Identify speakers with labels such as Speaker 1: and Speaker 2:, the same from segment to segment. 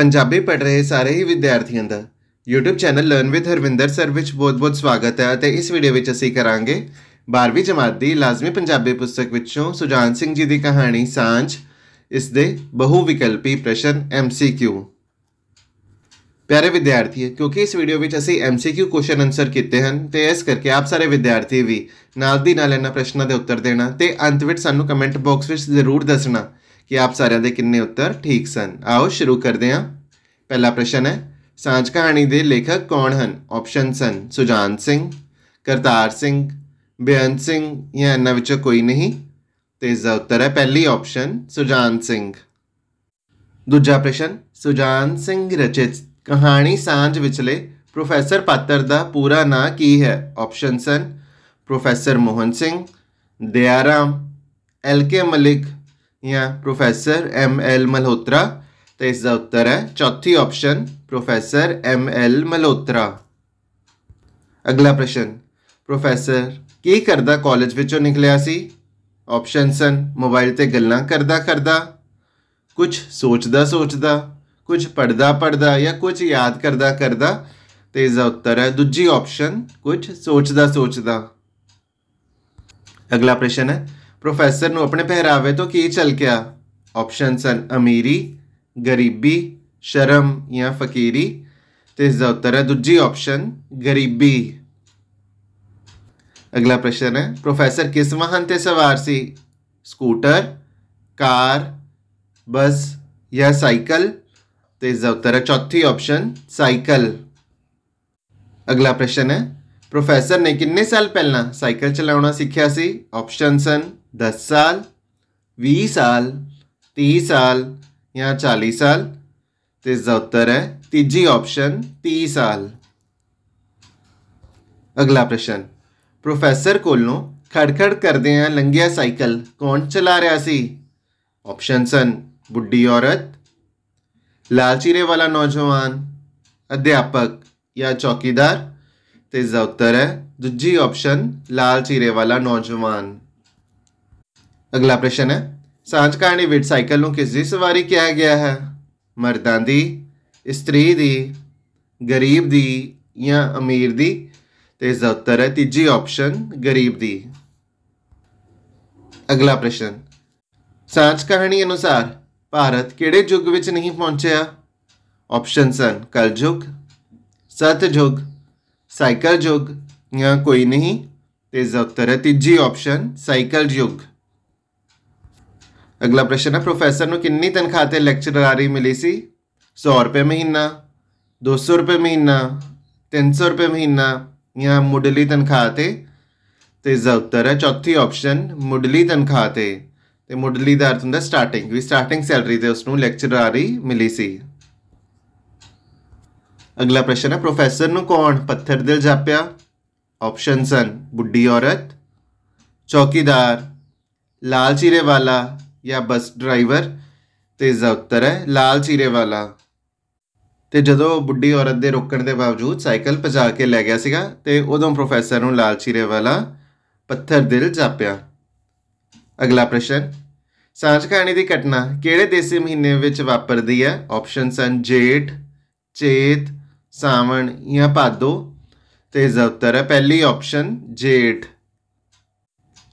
Speaker 1: ਪੰਜਾਬੀ ਪੜ੍ਹ ਰਹੇ ਸਾਰੇ ਹੀ ਵਿਦਿਆਰਥੀਆਂ ਦਾ YouTube channel learn with Harvinder sir ਵਿੱਚ ਬਹੁਤ-ਬਹੁਤ ਸਵਾਗਤ ਹੈ ਅਤੇ ਇਸ ਵੀਡੀਓ ਵਿੱਚ ਅਸੀਂ ਕਰਾਂਗੇ 12ਵੀਂ ਜਮਾਤ ਦੀ ਲਾਜ਼ਮੀ ਪੰਜਾਬੀ ਪੁਸਤਕ ਵਿੱਚੋਂ ਸੁਜਾਨ ਸਿੰਘ ਜੀ ਦੀ ਕਹਾਣੀ ਸਾਂਝ ਇਸ ਦੇ ਬਹੁ ਵਿਕਲਪੀ ਪ੍ਰਸ਼ਨ MCQ ਪਿਆਰੇ ਵਿਦਿਆਰਥੀਓ ਕਿਉਂਕਿ ਇਸ ਵੀਡੀਓ ਵਿੱਚ ਅਸੀਂ MCQ ਕੁਐਸਚਨ ਆਨਸਰ ਕੀਤੇ ਹਨ ਤੇ ਇਸ ਕਰਕੇ ਆਪ ਸਾਰੇ ਵਿਦਿਆਰਥੀ ਵੀ ਨਾਲ ਦੀ ਨਾਲ ਇਹਨਾਂ ਪ੍ਰਸ਼ਨਾਂ ਦੇ ਉੱਤਰ ਦੇਣਾ ਤੇ ਅੰਤ ਵਿੱਚ ਸਾਨੂੰ ਕਮੈਂਟ ਬਾਕਸ ਵਿੱਚ ਜ਼ਰੂਰ ਦੱਸਣਾ ਕਿ ਆਪ ਸਾਰਿਆਂ ਦੇ ਕਿੰਨੇ ਉੱਤਰ ਠੀਕ ਸਨ ਆਓ ਸ਼ੁਰੂ ਕਰਦੇ ਹਾਂ ਪਹਿਲਾ ਪ੍ਰਸ਼ਨ ਹੈ ਸਾਂਝ ਕਹਾਣੀ ਦੇ ਲੇਖਕ ਕੌਣ ਹਨ ਆਪਸ਼ਨ ਸਨ ਸੁਜਾਨ ਸਿੰਘ ਕਰਤਾਰ ਸਿੰਘ ਬਿਆਨ ਸਿੰਘ ਜਾਂ ਇਹਨਾਂ ਵਿੱਚੋਂ ਕੋਈ ਨਹੀਂ ਤੇ ਇਸ ਦਾ ਉੱਤਰ ਹੈ ਪਹਿਲੀ ਆਪਸ਼ਨ ਸੁਜਾਨ ਸਿੰਘ ਦੂਜਾ ਪ੍ਰਸ਼ਨ ਸੁਜਾਨ ਸਿੰਘ ਰਚਿਤ ਕਹਾਣੀ ਸਾਂਝ ਵਿਚਲੇ ਪ੍ਰੋਫੈਸਰ ਪਾਤਰ ਦਾ ਪੂਰਾ ਨਾਂ ਕੀ ਹੈ ਆਪਸ਼ਨ ਸਨ professor Mohan Singh Dayaram L K Malik या प्रोफेसर एम एल मल्होत्रा तो इसका उत्तर है चौथी option professor M L Malhotra अगला प्रश्न प्रोफेसर की करता कॉलेज विचों निकलिया ऑप्शन सन मोबाइल से गल करता करता कुछ सोचता सोचता कुछ पढ़ता पढ़ता या कुछ याद करता करता तो इसका उत्तर है दूजी ऑप्शन कुछ सोचता सोचता अगला प्रश्न है ਪ੍ਰੋਫੈਸਰ ਨੂੰ ਆਪਣੇ ਪਹਿਰਾਵੇ ਤੋਂ ਕੀ ਚਲਕਿਆ ਆਪਸ਼ਨਸ ਹਨ ਅਮੀਰੀ ਗਰੀਬੀ ਸ਼ਰਮ ਜਾਂ ਫਕੀਰੀ ਤੇ ਇਸ ਦਾ ਉੱਤਰ ਹੈ ਦੂਜੀ ਆਪਸ਼ਨ ਗਰੀਬੀ ਅਗਲਾ ਪ੍ਰਸ਼ਨ ਹੈ ਪ੍ਰੋਫੈਸਰ ਕਿਸ ਵਾਹਨ ਤੇ ਸਵਾਰ ਸੀ ਸਕੂਟਰ ਕਾਰ ਬੱਸ ਜਾਂ ਸਾਈਕਲ ਤੇ ਇਸ ਦਾ ਉੱਤਰ ਹੈ ਚੌਥੀ ਆਪਸ਼ਨ ਸਾਈਕਲ ਅਗਲਾ ਪ੍ਰਸ਼ਨ ਹੈ ਪ੍ਰੋਫੈਸਰ ਨੇ ਕਿੰਨੇ ਸਾਲ ਪਹਿਲਾਂ ਸਾਈਕਲ ਚਲਾਉਣਾ ਸਿੱਖਿਆ ਸੀ ਆਪਸ਼ਨਸ ਹਨ दस साल भी साल ती साल या चालीस साल तो इसका उत्तर है तीजी ऑप्शन ती साल अगला प्रश्न प्रोफेसर कोलो खड़खड़ करद लंघिया सइकल कौन चला रहा है ऑप्शन सन बुढ़ी औरत लाल लालचीरे वाला नौजवान अध्यापक या चौकीदार तो इसका उत्तर है दूजी ऑप्शन लाल चीरे वाला नौजवान ਅਗਲਾ ਪ੍ਰਸ਼ਨ ਹੈ ਸਾਂਝ ਸਾਂਝਕਾਰਨੀ ਵਿੱਚ ਸਾਈਕਲ ਨੂੰ ਕਿਸ ਦੀ ਸਵਾਰੀ ਕਿਹਾ ਗਿਆ ਹੈ ਮਰਦਾਂ ਦੀ ਇਸਤਰੀ ਦੀ ਗਰੀਬ ਦੀ ਜਾਂ ਅਮੀਰ ਦੀ ਤੇ ਇਸ ਦਾ ਉੱਤਰ ਹੈ ਤੀਜੀ ਆਪਸ਼ਨ ਗਰੀਬ ਦੀ ਅਗਲਾ ਪ੍ਰਸ਼ਨ ਸਾਂਝ ਕਹਾਣੀ ਅਨੁਸਾਰ ਭਾਰਤ ਕਿਹੜੇ ਯੁੱਗ ਵਿੱਚ ਨਹੀਂ ਪਹੁੰਚਿਆ ਆਪਸ਼ਨਸ ਹਨ ਕਲਯੁਗ ਸਤਯੁਗ ਸਾਈਕਲ ਯੁੱਗ ਜਾਂ ਕੋਈ ਨਹੀਂ ਤੇ ਇਸ ਦਾ ਉੱਤਰ ਹੈ ਤੀਜੀ ਆਪਸ਼ਨ ਸਾਈਕਲ ਯੁੱਗ ਅਗਲਾ ਪ੍ਰਸ਼ਨ ਹੈ ਪ੍ਰੋਫੈਸਰ ਨੂੰ ਕਿੰਨੀ ਤਨਖਾਹ ਤੇ ਲੈਕਚਰਰਾਰੀ ਮਿਲੀ ਸੀ 100 ਰੁਪਏ ਮਹੀਨਾ 200 ਰੁਪਏ ਮਹੀਨਾ 300 ਰੁਪਏ ਮਹੀਨਾ ਜਾਂ ਮੁੱਢਲੀ ਤਨਖਾਹ ਤੇ ਤੇ ਇਸ ਦਾ ਉੱਤਰ ਹੈ ਚੌਥੀ ਆਪਸ਼ਨ ਮੁੱਢਲੀ ਤਨਖਾਹ ਤੇ ਤੇ ਮੁੱਢਲੀ ਦਾ ਅਰਥ ਹੁੰਦਾ ਸਟਾਰਟਿੰਗ ਵੀ ਸਟਾਰਟਿੰਗ ਸੈਲਰੀ ਤੇ ਉਸ ਨੂੰ ਲੈਕਚਰਰਾਰੀ ਮਿਲੀ ਸੀ ਅਗਲਾ ਪ੍ਰਸ਼ਨ ਹੈ ਪ੍ਰੋਫੈਸਰ ਨੂੰ ਕੌਣ ਪੱਥਰ ਦਿਲ ਜਾਪਿਆ ਆਪਸ਼ਨਸ ਹਨ ਬੁੱਢੀ ਔਰਤ ਚੌਕੀਦਾਰ ਲਾਲ ਚੀਰੇ ਵਾਲਾ ਜਾਂ ਬੱਸ ਡਰਾਈਵਰ ਤੇ ਇਸ ਉੱਤਰ ਹੈ ਲਾਲ ਚੀਰੇ ਵਾਲਾ ਤੇ ਜਦੋਂ ਬੁੱਢੀ ਔਰਤ ਦੇ ਰੋਕਣ ਦੇ ਬਾਵਜੂਦ ਸਾਈਕਲ ਭਜਾ ਕੇ ਲੈ ਗਿਆ ਸੀਗਾ ਤੇ ਉਦੋਂ ਪ੍ਰੋਫੈਸਰ ਨੂੰ ਲਾਲ ਚੀਰੇ ਵਾਲਾ ਪੱਥਰ ਦਿਲ ਜਾਪਿਆ ਅਗਲਾ ਪ੍ਰਸ਼ਨ ਸਾਂਝ ਕਹਾਣੀ ਦੀ ਘਟਨਾ ਕਿਹੜੇ ਦੇਸੀ ਮਹੀਨੇ ਵਿੱਚ ਵਾਪਰਦੀ ਹੈ ਆਪਸ਼ਨਸ ਹਨ ਜੇਠ ਚੇਤ ਸਾਵਣ ਜਾਂ ਭਾਦੋ ਤੇ ਇਸ ਉੱਤਰ ਹੈ ਪਹਿਲੀ ਆਪਸ਼ਨ ਜੇਠ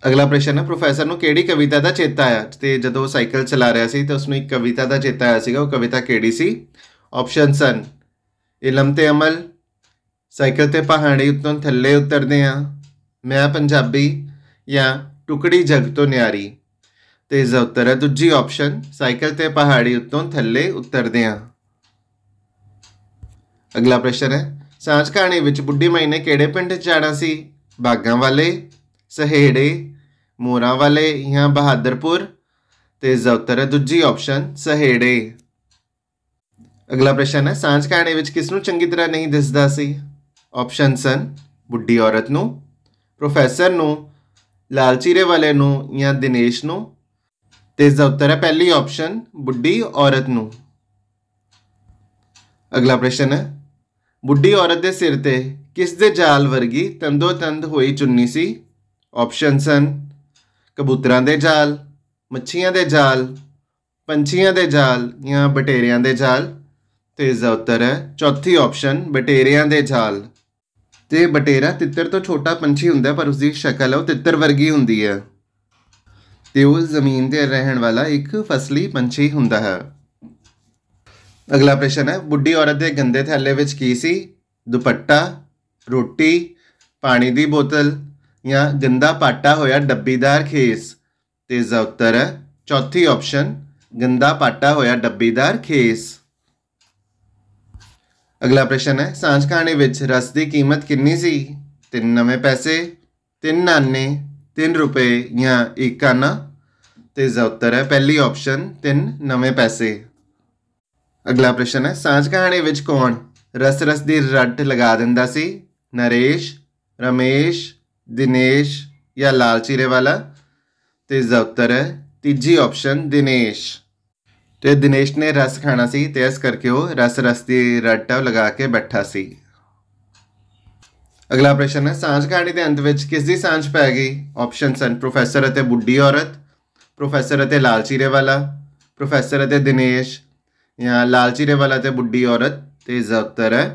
Speaker 1: ਅਗਲਾ ਪ੍ਰਸ਼ਨ ਹੈ ਪ੍ਰੋਫੈਸਰ ਨੂੰ ਕਿਹੜੀ ਕਵਿਤਾ ਦਾ ਚੇਤਾ ਆਇਆ ਤੇ ਜਦੋਂ ਉਹ ਸਾਈਕਲ ਚਲਾ ਰਿਹਾ ਸੀ ਤਾਂ ਉਸ ਨੂੰ ਇੱਕ ਕਵਿਤਾ ਦਾ ਚੇਤਾ ਆਇਆ ਸੀਗਾ ਉਹ ਕਵਿਤਾ ਕਿਹੜੀ ਸੀ ਆਪਸ਼ਨ ਸਨ ਇਲਮ ਤੇ ਅਮਲ ਸਾਈਕਲ ਤੇ ਪਹਾੜੀ ਉੱਤੋਂ ਥੱਲੇ ਉਤਰਦੇ ਆ ਮੈਂ ਪੰਜਾਬੀ ਜਾਂ ਟੁਕੜੀ ਜਗ ਤੋਂ ਨਿਆਰੀ ਤੇ ਇਸ ਦਾ ਉੱਤਰ ਹੈ ਦੂਜੀ ਆਪਸ਼ਨ ਸਾਈਕਲ ਤੇ ਪਹਾੜੀ ਉੱਤੋਂ ਥੱਲੇ ਉਤਰਦੇ ਆ ਅਗਲਾ ਪ੍ਰਸ਼ਨ ਹੈ ਸਾਂਝ ਕਹਾਣੀ ਵਿੱਚ ਬੁੱਢੀ ਮਾਈ ਨੇ ਕਿਹੜੇ ਪਿੰਡ ਜਾਣਾ ਸੀ ਬਾਗਾਂ ਵਾਲੇ ਸਹੇੜੇ ਮੋਰਾ ਵਾਲੇ ਜਾਂ ਬਹਾਦਰਪੁਰ ਤੇ ਜ਼ਵਤਰ ਹੈ ਦੂਜੀ ਆਪਸ਼ਨ ਸਹੇੜੇ ਅਗਲਾ ਪ੍ਰਸ਼ਨ ਹੈ ਸਾਂਝ ਕਹਾਣੀ ਵਿੱਚ ਕਿਸ ਨੂੰ ਚੰਗੀ ਤਰ੍ਹਾਂ ਨਹੀਂ ਦਿਸਦਾ ਸੀ ਆਪਸ਼ਨ ਸਨ ਬੁੱਢੀ ਔਰਤ ਨੂੰ ਪ੍ਰੋਫੈਸਰ ਨੂੰ ਲਾਲਚੀਰੇ ਵਾਲੇ ਨੂੰ ਜਾਂ ਦਿਨੇਸ਼ ਨੂੰ ਤੇ ਇਸ ਦਾ ਉੱਤਰ ਹੈ ਪਹਿਲੀ ਆਪਸ਼ਨ ਬੁੱਢੀ ਔਰਤ ਨੂੰ ਅਗਲਾ ਪ੍ਰਸ਼ਨ ਹੈ ਬੁੱਢੀ ਔਰਤ ਦੇ ਸਿਰ ਤੇ ਕਿਸ ਦੇ ਜਾਲ ਵਰਗੀ ਤੰਦੋ ਤੰਦ ਹੋਈ ਚੁੰਨੀ ਸੀ ਆਪਸ਼ਨਸ ਹਨ ਕਬੂਤਰਾਂ ਦੇ ਜਾਲ ਮੱਛੀਆਂ ਦੇ ਜਾਲ ਪੰਛੀਆਂ ਦੇ ਜਾਲ ਜਾਂ ਬਟੇਰਿਆਂ ਦੇ ਜਾਲ ਤੇ ਇਸ ਦਾ ਉੱਤਰ ਹੈ ਚੌਥੀ ਆਪਸ਼ਨ ਬਟੇਰਿਆਂ ਦੇ ਜਾਲ ਤੇ ਬਟੇਰਾ ਤਿੱਤਰ ਤੋਂ ਛੋਟਾ ਪੰਛੀ ਹੁੰਦਾ ਪਰ ਉਸ ਦੀ ਸ਼ਕਲ ਉਹ ਤਿੱਤਰ ਵਰਗੀ ਹੁੰਦੀ ਹੈ ਤੇ ਉਹ ਜ਼ਮੀਨ ਤੇ ਰਹਿਣ ਵਾਲਾ ਇੱਕ ਫਸਲੀ ਪੰਛੀ ਹੁੰਦਾ ਹੈ ਅਗਲਾ ਪ੍ਰਸ਼ਨ ਹੈ ਬੁੱਢੀ ਔਰਤ ਦੇ ਗੰਦੇ ਥੈਲੇ ਵਿੱਚ ਕੀ ਸੀ ਦੁਪੱਟਾ ਰੋਟੀ ਪਾਣੀ ਦੀ ਬੋਤਲ ਜਾਂ ਗੰਦਾ ਪਾਟਾ ਹੋਇਆ ਡੱਬੀਦਾਰ ਖੇਸ ਤੇ ਇਸਦਾ ਉੱਤਰ ਹੈ ਚੌਥੀ ਆਪਸ਼ਨ ਗੰਦਾ ਪਾਟਾ ਹੋਇਆ ਡੱਬੀਦਾਰ ਖੇਸ ਅਗਲਾ ਪ੍ਰਸ਼ਨ ਹੈ ਸਾਂਝ ਕਹਾਣੀ ਵਿੱਚ ਰਸ ਦੀ ਕੀਮਤ ਕਿੰਨੀ ਸੀ ਤਿੰਨ ਨਵੇਂ ਪੈਸੇ 3.99 3 ਰੁਪਏ ਜਾਂ 1 ਆਨਾ ਤੇ ਇਸਦਾ ਉੱਤਰ ਹੈ ਪਹਿਲੀ ਆਪਸ਼ਨ ਨਵੇਂ ਪੈਸੇ ਅਗਲਾ ਪ੍ਰਸ਼ਨ ਹੈ ਸਾਂਝ ਕਹਾਣੀ ਵਿੱਚ ਕੌਣ ਰਸ ਰਸ ਦੀ ਰੱਟ ਲਗਾ ਦਿੰਦਾ ਸੀ ਨਰੇਸ਼ ਰਮੇਸ਼ ਦਿਨੇਸ਼ ਜਾਂ ਲਾਲ ਚੀਰੇ ਵਾਲਾ ਤੇ ਇਸ ਦਾ ਉੱਤਰ ਹੈ ਤੀਜੀ ਆਪਸ਼ਨ ਦਿਨੇਸ਼ ਤੇ ਦਿਨੇਸ਼ ਨੇ ਰਸ ਖਾਣਾ ਸੀ ਤੇ ਇਸ ਕਰਕੇ ਉਹ ਰਸ ਰਸ ਦੀ ਰੱਟਾ ਲਗਾ ਕੇ ਬੈਠਾ ਸੀ ਅਗਲਾ ਪ੍ਰਸ਼ਨ ਹੈ ਸਾਂਝ ਕਹਾਣੀ ਦੇ ਅੰਤ ਵਿੱਚ ਕਿਸ ਦੀ ਸਾਂਝ ਪੈ ਗਈ ਆਪਸ਼ਨਸ ਹਨ ਪ੍ਰੋਫੈਸਰ ਅਤੇ ਬੁੱਢੀ ਔਰਤ ਪ੍ਰੋਫੈਸਰ ਅਤੇ ਲਾਲ ਚੀਰੇ ਵਾਲਾ ਪ੍ਰੋਫੈਸਰ ਅਤੇ ਦਿਨੇਸ਼ ਜਾਂ ਲਾਲ ਚੀਰੇ ਵਾਲਾ ਤੇ ਬੁੱਢੀ ਔਰਤ ਤੇ ਇਸ ਦਾ ਉੱਤਰ ਹੈ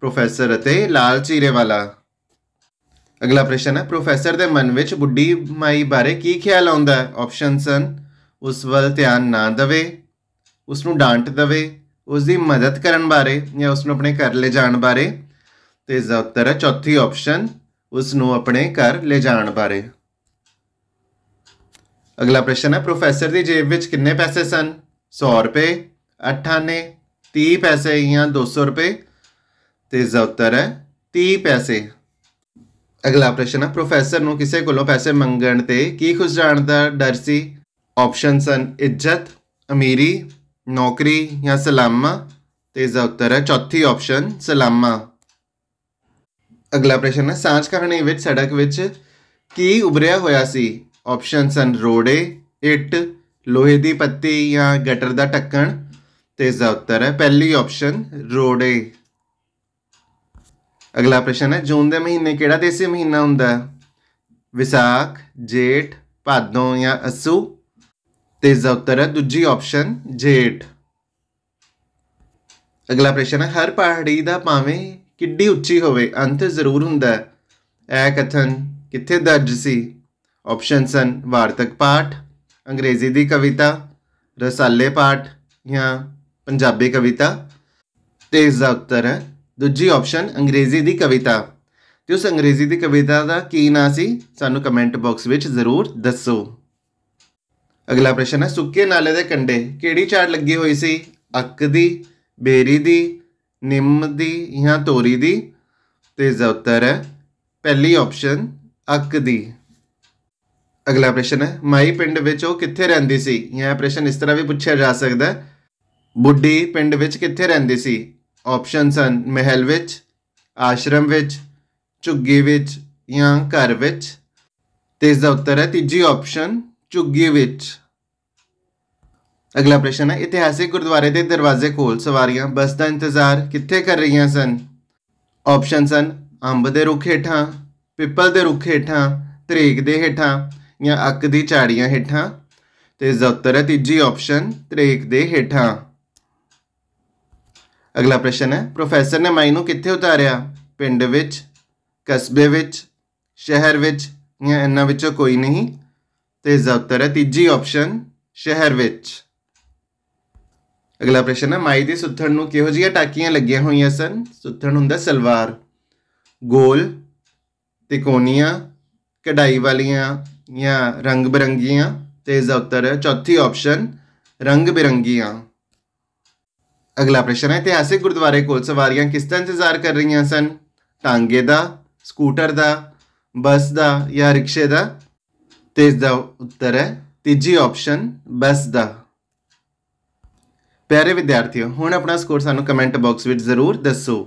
Speaker 1: ਪ੍ਰੋਫੈਸਰ ਅਤੇ ਲਾਲ ਚੀਰੇ ਵਾਲਾ ਅਗਲਾ ਪ੍ਰਸ਼ਨ ਹੈ ਪ੍ਰੋਫੈਸਰ ਦੇ ਮਨ ਵਿੱਚ ਬੁੱਢੀ ਮਾਈ ਬਾਰੇ ਕੀ ਖਿਆਲ ਆਉਂਦਾ ਹੈ ਆਪਸ਼ਨਸ ਹਨ ਉਸ ਵੱਲ ਧਿਆਨ ਨਾ ਦਵੇ ਉਸ ਨੂੰ ਡਾਂਟ ਦਵੇ ਉਸ ਦੀ ਮਦਦ ਕਰਨ ਬਾਰੇ ਜਾਂ ਉਸ ਨੂੰ ਆਪਣੇ ਘਰ ਲੈ ਜਾਣ ਬਾਰੇ ਤੇ ਇਸ ਦਾ ਉੱਤਰ ਹੈ ਚੌਥੀ ਆਪਸ਼ਨ ਉਸ ਨੂੰ ਆਪਣੇ ਘਰ ਲੈ ਜਾਣ ਬਾਰੇ ਅਗਲਾ ਪ੍ਰਸ਼ਨ ਹੈ ਪ੍ਰੋਫੈਸਰ ਦੀ ਜੇਬ ਵਿੱਚ ਕਿੰਨੇ ਪੈਸੇ ਸਨ 100 ਰੁਪਏ 8 ਨੇ 30 ਪੈਸੇ ਜਾਂ 200 ਰੁਪਏ ਤੇ ਇਸ ਦਾ ਉੱਤਰ ਹੈ 30 ਪੈਸੇ ਅਗਲਾ ਪ੍ਰਸ਼ਨ ਹੈ ਪ੍ਰੋਫੈਸਰ ਨੂੰ ਕਿਸੇ ਕੋਲੋਂ ਪੈਸੇ ਮੰਗਣ ਤੇ ਕੀ ਖੁਸ਼ ਜਾਣ ਦਾ ਡਰ ਸੀ ਆਪਸ਼ਨਸ ਹਨ ਇੱਜ਼ਤ ਅਮੀਰੀ ਨੌਕਰੀ ਜਾਂ ਸਲਾਮਾ ਤੇ ਇਸ ਦਾ ਉੱਤਰ ਹੈ ਚੌਥੀ ਆਪਸ਼ਨ ਸਲਾਮਾ ਅਗਲਾ ਪ੍ਰਸ਼ਨ ਹੈ ਸਾਂਝ ਕਹਾਣੀ ਵਿੱਚ ਸੜਕ ਵਿੱਚ ਕੀ ਉਭਰਿਆ ਹੋਇਆ ਸੀ ਆਪਸ਼ਨਸ ਹਨ ਰੋੜੇ ਇੱਟ ਲੋਹੇ ਦੀ ਪੱਤੀ ਜਾਂ ਗਟਰ ਦਾ ਢੱਕਣ ਤੇ ਇਸ ਦਾ ਉੱਤਰ ਹੈ ਪਹਿਲੀ ਆਪਸ਼ਨ ਰੋੜੇ ਅਗਲਾ ਪ੍ਰਸ਼ਨ ਹੈ ਜੂਨ ਦੇ ਮਹੀਨੇ ਕਿਹੜਾ ਦੇਸੀ ਮਹੀਨਾ ਹੁੰਦਾ ਹੈ ਵਿਸਾਖ ਜੇਠ ਭਾਦੋਂ ਜਾਂ ਅਸੂ ਤੇ ਇਸ ਦਾ ਉੱਤਰ ਹੈ ਦੂਜੀ ਆਪਸ਼ਨ ਜੇਠ ਅਗਲਾ ਪ੍ਰਸ਼ਨ ਹੈ ਹਰ ਪਹਾੜੀ ਦਾ ਭਾਵੇਂ ਕਿੱਡੀ ਉੱਚੀ ਹੋਵੇ ਅੰਤ ਜ਼ਰੂਰ ਹੁੰਦਾ ਹੈ ਇਹ ਕਥਨ ਕਿੱਥੇ ਦਰਜ ਸੀ ਆਪਸ਼ਨ ਸਨ ਵਾਰਤਕ ਪਾਠ ਅੰਗਰੇਜ਼ੀ ਦੀ ਕਵਿਤਾ ਰਸਾਲੇ ਪਾਠ ਜਾਂ ਪੰਜਾਬੀ ਕਵਿਤਾ ਤੇ ਇਸ ਦਾ ਉੱਤਰ ਹੈ ਦੂਜੀ ਆਪਸ਼ਨ ਅੰਗਰੇਜ਼ੀ ਦੀ ਕਵਿਤਾ ਤੇ ਉਸ ਅੰਗਰੇਜ਼ੀ ਦੀ ਕਵਿਤਾ ਦਾ ਕੀ ਨਾਂ ਸੀ ਸਾਨੂੰ ਕਮੈਂਟ ਬਾਕਸ ਵਿੱਚ ਜ਼ਰੂਰ ਦੱਸੋ ਅਗਲਾ ਪ੍ਰਸ਼ਨ ਹੈ ਸੁੱਕੇ ਨਾਲੇ ਦੇ ਕੰਡੇ ਕਿਹੜੀ ਝਾੜ ਲੱਗੀ ਹੋਈ ਸੀ ਅੱਕ ਦੀ ਬੇਰੀ ਦੀ ਨਿੰਮ ਦੀ ਜਾਂ ਤੋਰੀ ਦੀ ਤੇ ਇਸ ਉੱਤਰ ਹੈ ਪਹਿਲੀ ਆਪਸ਼ਨ ਅੱਕ ਦੀ ਅਗਲਾ ਪ੍ਰਸ਼ਨ ਹੈ ਮਾਈ ਪਿੰਡ ਵਿੱਚ ਉਹ ਕਿੱਥੇ ਰਹਿੰਦੀ ਸੀ ਇਹ ਪ੍ਰਸ਼ਨ ਇਸ ਤਰ੍ਹਾਂ ਵੀ ਪੁੱਛਿਆ ਜਾ ਸਕਦਾ ਬੁੱਢੀ ਪਿੰਡ ਵਿੱਚ ਕਿੱਥੇ ਰਹਿੰਦੀ ਸੀ ਆਪਸ਼ਨਸ ਹਨ ਮਹਿਲ ਵਿੱਚ ਆਸ਼ਰਮ ਵਿੱਚ ਝੁੱਗੀ ਵਿੱਚ ਜਾਂ ਘਰ ਵਿੱਚ ਤੇ ਇਸ ਦਾ ਉੱਤਰ ਹੈ ਤੀਜੀ ਆਪਸ਼ਨ ਝੁੱਗੀ ਵਿੱਚ ਅਗਲਾ ਪ੍ਰਸ਼ਨ ਹੈ ਇਤਿਹਾਸਿਕ ਗੁਰਦੁਆਰੇ ਦੇ ਦਰਵਾਜ਼ੇ ਕੋਲ ਸਵਾਰੀਆਂ ਬੱਸ ਦਾ ਇੰਤਜ਼ਾਰ ਕਿੱਥੇ ਕਰ ਰਹੀਆਂ ਸਨ ਆਪਸ਼ਨਸ ਹਨ ਅੰਬ ਦੇ ਰੁੱਖ ਹੇਠਾਂ ਪਿੱਪਲ ਦੇ ਰੁੱਖ ਹੇਠਾਂ ਤਰੇਕ ਦੇ ਹੇਠਾਂ ਜਾਂ ਅੱਕ ਦੀ ਝਾੜੀਆਂ ਹੇਠਾਂ ਤੇ ਇਸ ਦਾ ਉੱਤਰ ਹੈ ਤੀਜੀ ਆਪਸ਼ਨ ਤਰੇਕ ਦੇ ਹੇਠਾਂ ਅਗਲਾ ਪ੍ਰਸ਼ਨ ਹੈ ਪ੍ਰੋਫੈਸਰ ਨੇ ਮਾਈ ਨੂੰ ਕਿੱਥੇ ਉਤਾਰਿਆ ਪਿੰਡ ਵਿੱਚ ਕਸਬੇ ਵਿੱਚ ਸ਼ਹਿਰ ਵਿੱਚ ਜਾਂ ਇਹਨਾਂ ਵਿੱਚੋਂ ਕੋਈ ਨਹੀਂ ਤੇ ਇਸ ਦਾ ਉੱਤਰ ਹੈ ਤੀਜੀ ਆਪਸ਼ਨ ਸ਼ਹਿਰ ਵਿੱਚ ਅਗਲਾ ਪ੍ਰਸ਼ਨ ਹੈ ਮਾਈ ਦੀ ਸੁੱਥਣ ਨੂੰ ਕਿਹੋ ਜਿਹੀਆਂ ਟਾਕੀਆਂ ਲੱਗੀਆਂ ਹੋਈਆਂ ਸਨ ਸੁੱਥਣ ਹੁੰਦਾ ਸਲਵਾਰ ਗੋਲ ਤਿਕੋਣੀਆਂ ਕਢਾਈ ਵਾਲੀਆਂ ਜਾਂ ਰੰਗ ਬਰੰਗੀਆਂ ਤੇ ਇਸ ਦਾ ਉੱਤਰ ਹੈ ਚੌਥੀ ਆਪਸ਼ਨ ਰੰਗ ਬਰੰਗੀਆਂ ਅਗਲਾ ਪ੍ਰਸ਼ਨ ਹੈ ਇਤਿਹਾਸਿਕ ਗੁਰਦੁਆਰੇ ਕੋਲ ਸਵਾਰੀਆਂ ਕਿਸ ਦਾ ਇੰਤਜ਼ਾਰ ਕਰ ਰਹੀਆਂ ਸਨ ਟਾਂਗੇ ਦਾ ਸਕੂਟਰ ਦਾ ਬੱਸ ਦਾ ਜਾਂ ਰਿਕਸ਼ੇ ਦਾ ਤੇ ਇਸ ਦਾ ਉੱਤਰ ਹੈ ਤੀਜੀ ਆਪਸ਼ਨ ਬੱਸ ਦਾ ਪਿਆਰੇ ਵਿਦਿਆਰਥੀਓ ਹੁਣ ਆਪਣਾ ਸਕੋਰ ਸਾਨੂੰ ਕਮੈਂਟ ਬਾਕਸ ਵਿੱਚ ਜ਼ਰੂਰ ਦੱਸੋ